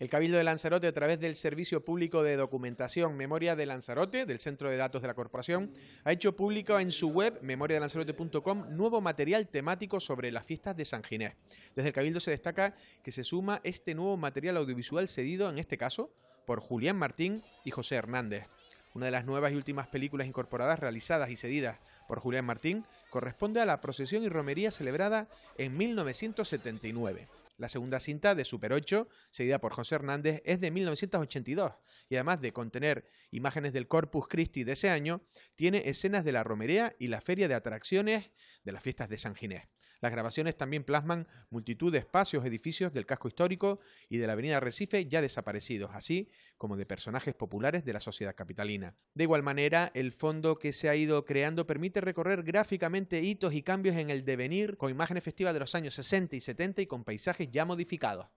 El Cabildo de Lanzarote, a través del Servicio Público de Documentación Memoria de Lanzarote, del Centro de Datos de la Corporación, ha hecho público en su web, memoriadelanzarote.com, nuevo material temático sobre las fiestas de San Ginés. Desde el Cabildo se destaca que se suma este nuevo material audiovisual cedido, en este caso, por Julián Martín y José Hernández. Una de las nuevas y últimas películas incorporadas, realizadas y cedidas por Julián Martín, corresponde a la procesión y romería celebrada en 1979. La segunda cinta de Super 8, seguida por José Hernández, es de 1982 y además de contener imágenes del Corpus Christi de ese año, tiene escenas de la romería y la feria de atracciones de las fiestas de San Ginés. Las grabaciones también plasman multitud de espacios, edificios del casco histórico y de la avenida Recife ya desaparecidos, así como de personajes populares de la sociedad capitalina. De igual manera, el fondo que se ha ido creando permite recorrer gráficamente hitos y cambios en el devenir con imágenes festivas de los años 60 y 70 y con paisajes ya modificados.